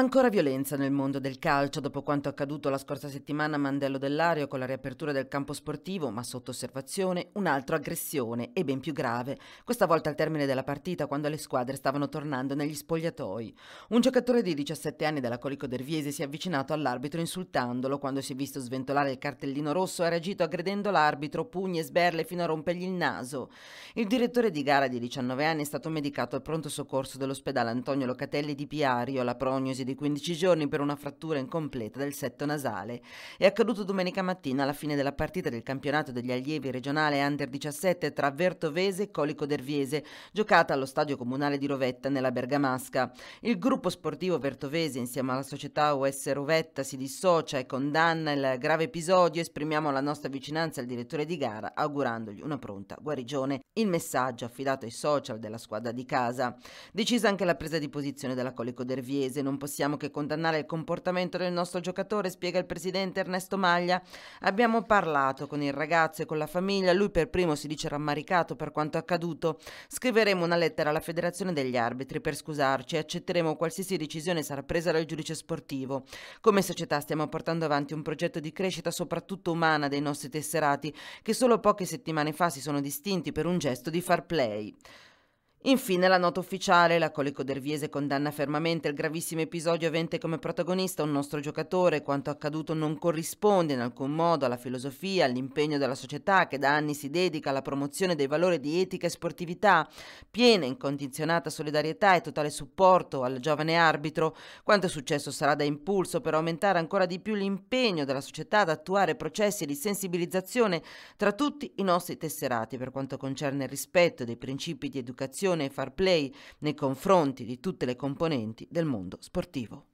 Ancora violenza nel mondo del calcio dopo quanto accaduto la scorsa settimana a Mandello dell'Ario con la riapertura del campo sportivo, ma sotto osservazione un'altra aggressione e ben più grave, questa volta al termine della partita quando le squadre stavano tornando negli spogliatoi. Un giocatore di 17 anni della Colico Derviese si è avvicinato all'arbitro insultandolo quando si è visto sventolare il cartellino rosso e ha reagito aggredendo l'arbitro, pugni e sberle fino a rompergli il naso. Il direttore di gara di 19 anni è stato medicato al pronto soccorso dell'ospedale Antonio Locatelli di Piario, la prognosi di 15 giorni per una frattura incompleta del setto nasale. È accaduto domenica mattina alla fine della partita del campionato degli allievi regionale Under 17 tra Vertovese e Colico Derviese, giocata allo stadio comunale di Rovetta nella Bergamasca. Il gruppo sportivo Vertovese insieme alla società US Rovetta si dissocia e condanna il grave episodio. Esprimiamo la nostra vicinanza al direttore di gara augurandogli una pronta guarigione. Il messaggio affidato ai social della squadra di casa. Decisa anche la presa di posizione della Colico Derviese, non possiamo possiamo che condannare il comportamento del nostro giocatore, spiega il presidente Ernesto Maglia. Abbiamo parlato con il ragazzo e con la famiglia, lui per primo si dice rammaricato per quanto accaduto. Scriveremo una lettera alla Federazione degli Arbitri per scusarci e accetteremo qualsiasi decisione sarà presa dal giudice sportivo. Come società stiamo portando avanti un progetto di crescita soprattutto umana dei nostri tesserati che solo poche settimane fa si sono distinti per un gesto di far play. Infine la nota ufficiale, la Coleco Derviese condanna fermamente il gravissimo episodio avente come protagonista un nostro giocatore, quanto accaduto non corrisponde in alcun modo alla filosofia, all'impegno della società che da anni si dedica alla promozione dei valori di etica e sportività, piena e incondizionata solidarietà e totale supporto al giovane arbitro, quanto è successo sarà da impulso per aumentare ancora di più l'impegno della società ad attuare processi di sensibilizzazione tra tutti i nostri tesserati per quanto concerne il rispetto dei principi di educazione comprensione e fair play nei confronti di tutte le componenti del mondo sportivo.